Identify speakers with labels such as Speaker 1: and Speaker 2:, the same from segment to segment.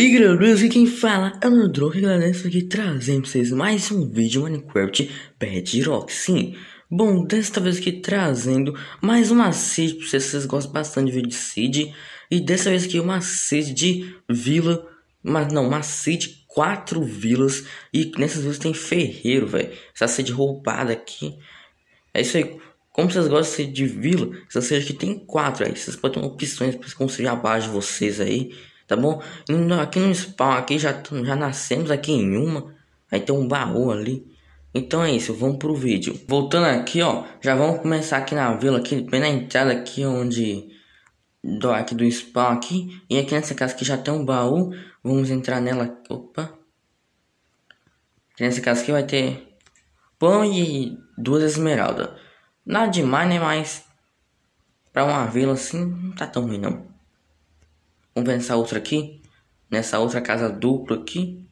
Speaker 1: E grandes e quem fala é o Droga estou aqui trazendo pra vocês mais um vídeo Minecraft Pet Rock, sim. Bom, desta vez aqui trazendo mais uma seed pra vocês, vocês gostam bastante de vídeo de seed. E dessa vez aqui uma seed de vila, mas não, uma seed quatro vilas e nessas vilas tem ferreiro, velho. Essa sede roubada aqui. É isso aí. Como vocês gostam de vila, essa sede aqui tem quatro aí. Vocês podem ter opções para construir abaixo de vocês aí tá bom? Aqui no spawn, aqui já, já nascemos aqui em uma. Aí tem um baú ali. Então é isso, vamos pro vídeo. Voltando aqui, ó, já vamos começar aqui na vila, aqui, bem na entrada aqui onde... Do, aqui do spawn aqui. E aqui nessa casa que já tem um baú. Vamos entrar nela, opa. Aqui nessa casa aqui vai ter pão e duas esmeraldas. Nada demais, né, mas... Pra uma vila assim, não tá tão ruim não. Vamos pensar outra aqui. Nessa outra casa dupla aqui.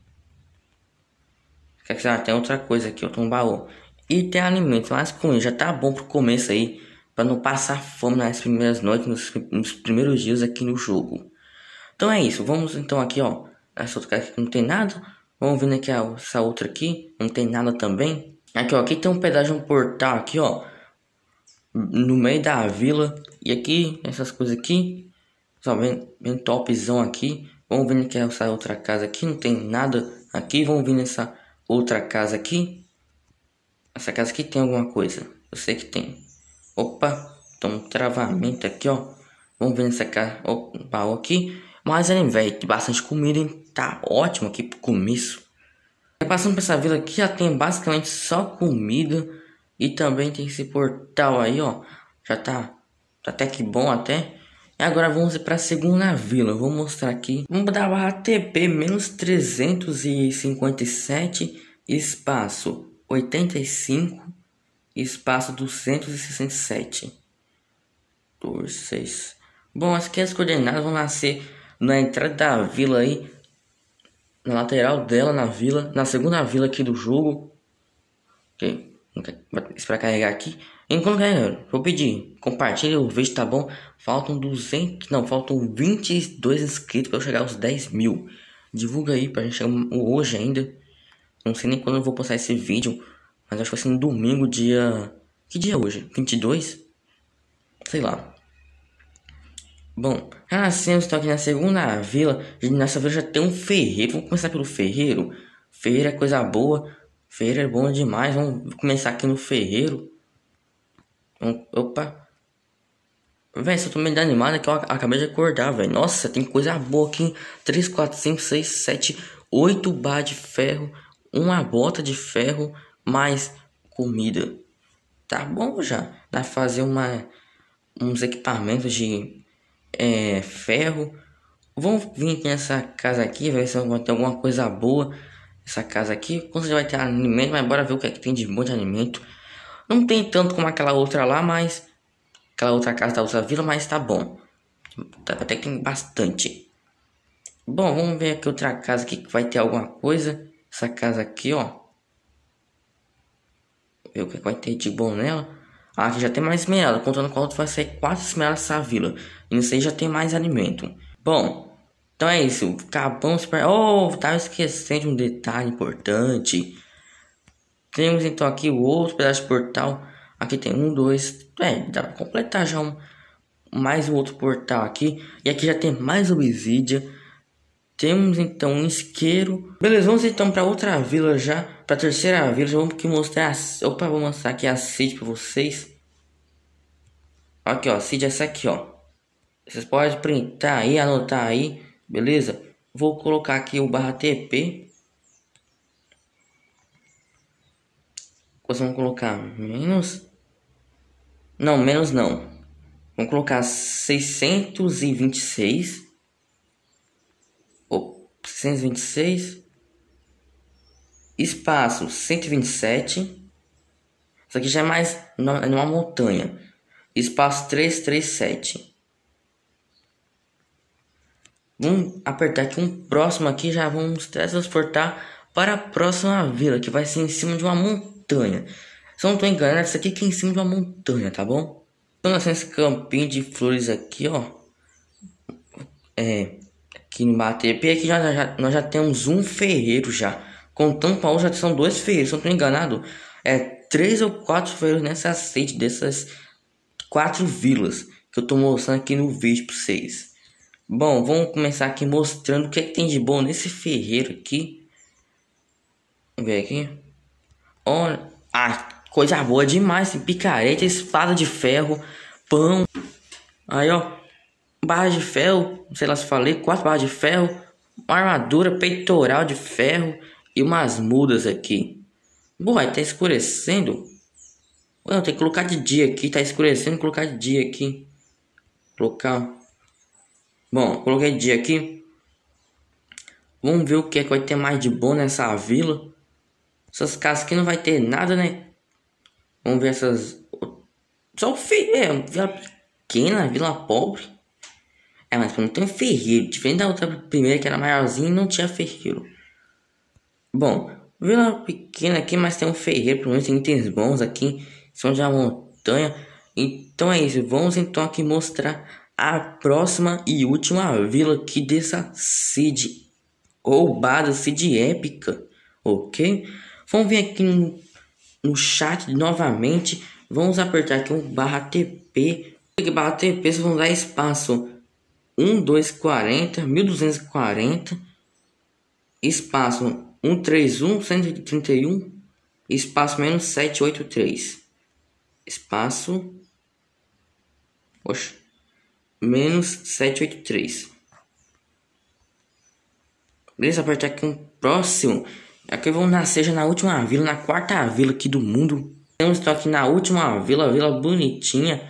Speaker 1: Quer dizer tem outra coisa aqui, outro um baú. E tem alimento, mas com isso já tá bom pro começo aí. para não passar fome nas primeiras noites, nos, nos, primeiros dias aqui no jogo. Então é isso, vamos então aqui ó. Essa outra casa aqui não tem nada. Vamos vendo aqui essa outra aqui, não tem nada também. Aqui ó, aqui tem um pedaço de um portal aqui ó. No meio da vila. E aqui, essas coisas aqui. Só vem, vem topzão aqui. Vamos ver que essa outra casa aqui. Não tem nada aqui. Vamos ver nessa outra casa aqui. Essa casa aqui tem alguma coisa. Eu sei que tem. Opa. Tem um travamento aqui, ó. Vamos ver nessa casa. Opa, aqui. Mas, hein, velho. Bastante comida, hein. Tá ótimo aqui pro começo. Tá passando por essa vila aqui, já tem basicamente só comida. E também tem esse portal aí, ó. Já tá, tá até que bom até. Agora vamos para a segunda vila. Eu vou mostrar aqui. Vamos dar barra TP menos 357 espaço 85 espaço 267. 2, 6. Bom, aqui as coordenadas vão nascer na entrada da vila aí. Na lateral dela, na vila. Na segunda vila aqui do jogo. Ok? Isso esperar carregar aqui. Enquanto é vou pedir, compartilha o vídeo, tá bom? Faltam 200, não, faltam 22 inscritos para eu chegar aos 10 mil. Divulga aí pra gente chegar hoje ainda. Não sei nem quando eu vou postar esse vídeo, mas acho que vai ser no domingo, dia... Que dia é hoje? 22? Sei lá. Bom, ah eu estou aqui na segunda vila. Nessa vila já tem um ferreiro. Vamos começar pelo ferreiro. Ferreiro é coisa boa. Ferreiro é bom demais. Vamos começar aqui no ferreiro. Opa. Véi, só tô meio animado é que eu acabei de acordar, velho. Nossa, tem coisa boa aqui. 3, 4, 5, 6, 7, 8 bar de ferro. Uma bota de ferro. Mais comida. Tá bom já. Dá pra fazer uma, uns equipamentos de é, ferro. Vamos vir aqui nessa casa aqui, ver se vai ter alguma coisa boa. Essa casa aqui, quando você vai ter alimento, mas bora ver o que, é que tem de bom de alimento. Não tem tanto como aquela outra lá, mas. Aquela outra casa da outra vila, mas tá bom. Tá, até que tem bastante. Bom, vamos ver aqui outra casa aqui que vai ter alguma coisa. Essa casa aqui, ó. Ver o que vai ter de bom nela. Ah, aqui já tem mais esmeralda. Contando com a outra vai sair quatro esmeraldas à vila. E nisso aí já tem mais alimento. Bom, então é isso. Acabamos. Pra... Oh, tava esquecendo de um detalhe importante. Temos então aqui o outro pedaço de portal. Aqui tem um, dois. É, dá pra completar já um, mais um outro portal aqui. E aqui já tem mais obsidian. Temos então um isqueiro. Beleza, vamos então para outra vila já. Pra terceira vila. Já vamos aqui mostrar. A... Opa, vou mostrar aqui a Cid pra vocês. Aqui, ó. Cid é essa aqui, ó. Vocês podem printar aí, anotar aí. Beleza? Vou colocar aqui o barra TP. Vocês vamos colocar menos. Não, menos não. Vamos colocar 626. Ou oh, 626. Espaço 127. Isso aqui já é mais é numa montanha. Espaço 337. Vamos apertar aqui um próximo aqui. Já vamos transportar para a próxima vila. Que vai ser em cima de uma montanha montanha. Se eu não tô enganado, isso aqui que é em cima de uma montanha, tá bom? Então nós esse campinho de flores aqui, ó. É. Aqui em E Aqui já, já, nós já temos um ferreiro já. Contando com a outra, já são dois ferreiros. Se eu não tô enganado, é três ou quatro ferreiros nessa sede dessas quatro vilas que eu tô mostrando aqui no vídeo para vocês. Bom, vamos começar aqui mostrando o que, é que tem de bom nesse ferreiro aqui. Vamos ver aqui. Olha, ah, coisa boa demais. Picareta, espada de ferro, pão. Aí, ó. Barra de ferro, sei lá se falei, quatro barras de ferro. Uma armadura peitoral de ferro e umas mudas aqui. Boa, aí tá escurecendo. Não, tem que colocar de dia aqui. Tá escurecendo, colocar de dia aqui. Colocar. Bom, coloquei de dia aqui. Vamos ver o que é que vai ter mais de bom nessa vila. Essas casas aqui não vai ter nada, né? Vamos ver essas. Só o ferreiro, é, vila pequena, vila pobre. É, mas não tem ferreiro. Diferente da outra primeira que era maiorzinha não tinha ferreiro. Bom, vila pequena aqui, mas tem um ferreiro, pelo menos tem itens bons aqui. São de uma montanha. Então é isso, vamos então aqui mostrar a próxima e última vila aqui dessa Cid. roubada, Cid épica, ok? Vamos vir aqui no, no chat novamente. Vamos apertar aqui um barra TP. Barra TP, vocês vão dar espaço 1240, 1240, espaço 131, 131, espaço menos 783, espaço, oxe, menos 783. Beleza, apertar aqui um próximo. Aqui é vamos nascer já na última vila, na quarta vila aqui do mundo. Estamos aqui na última vila, vila bonitinha.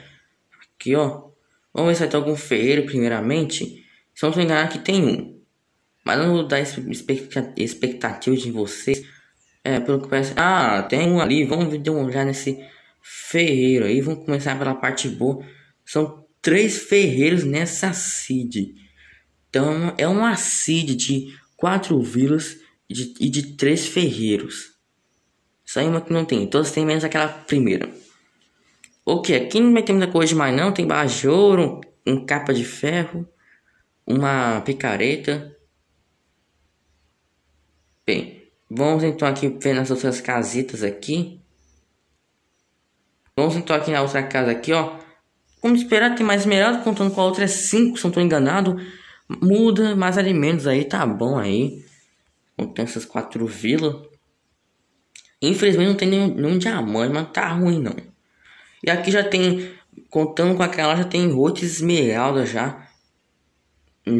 Speaker 1: Aqui, ó. Vamos ver se vai ter algum ferreiro, primeiramente. Se não me engano, aqui tem um. Mas não vou dar expectativa de vocês. É, pelo que parece. Ah, tem um ali. Vamos ver dar uma olhada nesse ferreiro aí. Vamos começar pela parte boa. São três ferreiros nessa seed. Então, é uma seed de quatro vilas de, e de três ferreiros. Só uma que não tem, todas têm menos aquela primeira. O que? Aqui não vai ter muita coisa demais não, tem bajouro, um, um capa de ferro, uma picareta. Bem, vamos então aqui ver nas outras casitas aqui. Vamos então aqui na outra casa aqui, ó. Como esperar, tem mais esmeralda, contando com a outra é 5, se não tô enganado. Muda, mais alimentos aí, tá bom aí. Onde tem essas quatro vilas. Infelizmente não tem nenhum, nenhum diamante, mas tá ruim não. E aqui já tem, contando com aquela, já tem oito esmeralda já.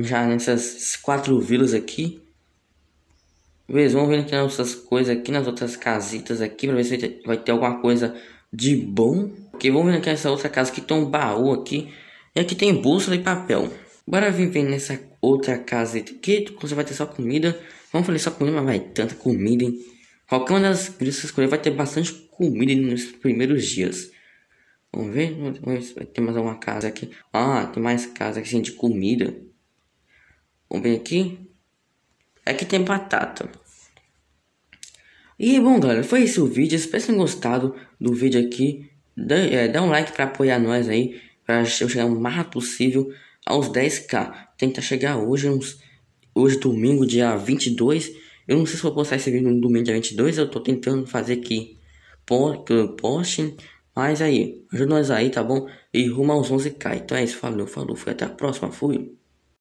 Speaker 1: Já nessas quatro vilas aqui. Beleza, vamos ver tem nessas coisas aqui, nas outras casitas aqui, pra ver se vai ter alguma coisa de bom. Porque vamos ver aqui nessa outra casa que tem um baú aqui. E aqui tem bússola e papel. Bora viver ver nessa outra casa aqui, você vai ter só comida. Vamos fazer só comida, mas vai, tanta comida, hein? Qualquer uma das crianças que escolher vai ter bastante comida nos primeiros dias. Vamos ver, vamos ver se mais alguma casa aqui. Ah, tem mais casa aqui assim, de comida. Vamos ver aqui. Aqui tem batata. E bom galera, foi esse o vídeo. Espero que tenham gostado do vídeo aqui. Dá, é, dá um like para apoiar nós aí. Pra eu chegar o mais possível aos 10k. Tentar chegar hoje uns hoje domingo, dia 22. Eu não sei se vou postar esse vídeo no domingo, dia 22. Eu tô tentando fazer aqui que eu poste. Mas aí, ajuda nós aí, tá bom? E rumo aos 11k. Então é isso, falou, falou. Fui até a próxima, fui.